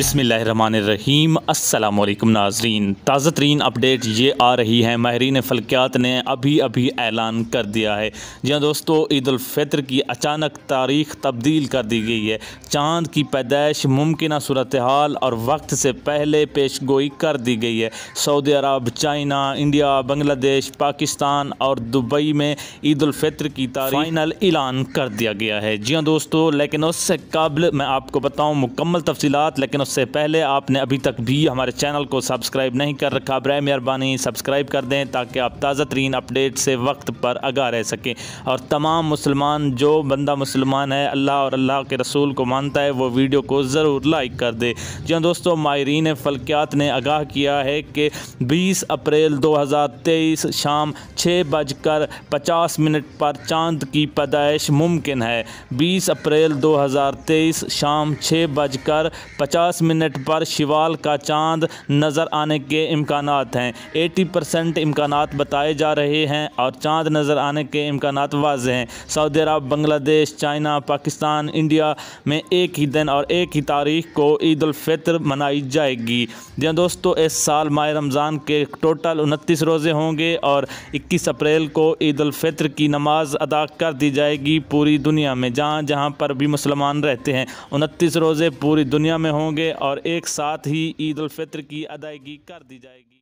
बसमीम अल्लाम नाजरीन ताज़ा तरीन अपडेट ये आ रही है माहरीन फ़लकियात ने अभी अभी ऐलान कर दिया है जी हाँ दोस्तों ईदालफ़ितर की अचानक तारीख तब्दील कर दी गई है चाँद की पैदाइश मुमकिन सूरत हाल और वक्त से पहले पेश गोई कर दी गई है Saudi Arab China India Bangladesh Pakistan और दुबई में ईदालफ़ितर की तारीख फाइनल ऐलान कर दिया गया है जी हाँ दोस्तों लेकिन उससे कबल मैं आपको बताऊँ मुकम्मल तफसीत लेकिन उससे पहले आपने अभी तक भी हमारे चैनल को सब्सक्राइब नहीं कर रखा बर मेहरबानी सब्सक्राइब कर दें ताकि आप ताज़ा तरीन अपडेट से वक्त पर आगा रह सकें और तमाम मुसलमान जो बंदा मुसलमान है अल्लाह और अल्लाह के रसूल को मानता है वो वीडियो को ज़रूर लाइक कर दे जी हाँ दोस्तों माहरीन फलकियात ने आगाह किया है कि बीस अप्रैल दो हज़ार तेईस शाम छः बजकर पचास मिनट पर चांद की पैदाइश मुमकिन है बीस अप्रैल दो हज़ार तेईस शाम छः बजकर पचास 10 मिनट पर शिवाल का चांद नज़र आने के इम्कान हैं एटी परसेंट इम्कान बताए जा रहे हैं और चांद नज़र आने के इम्कान वाज हैं Saudi Arab Bangladesh China Pakistan India में एक ही दिन और एक ही तारीख को ईदालफ़ितर मनाई जाएगी जी दोस्तों इस साल माह रमज़ान के टोटल उनतीस रोज़े होंगे और इक्कीस अप्रैल को ईदालफ़ितर की नमाज अदा कर दी जाएगी पूरी दुनिया में जहाँ जहाँ पर भी मुसलमान रहते हैं उनतीस रोज़े पूरी दुनिया में होंगे होंगे और एक साथ ही ईद उल फित्र की अदायगी कर दी जाएगी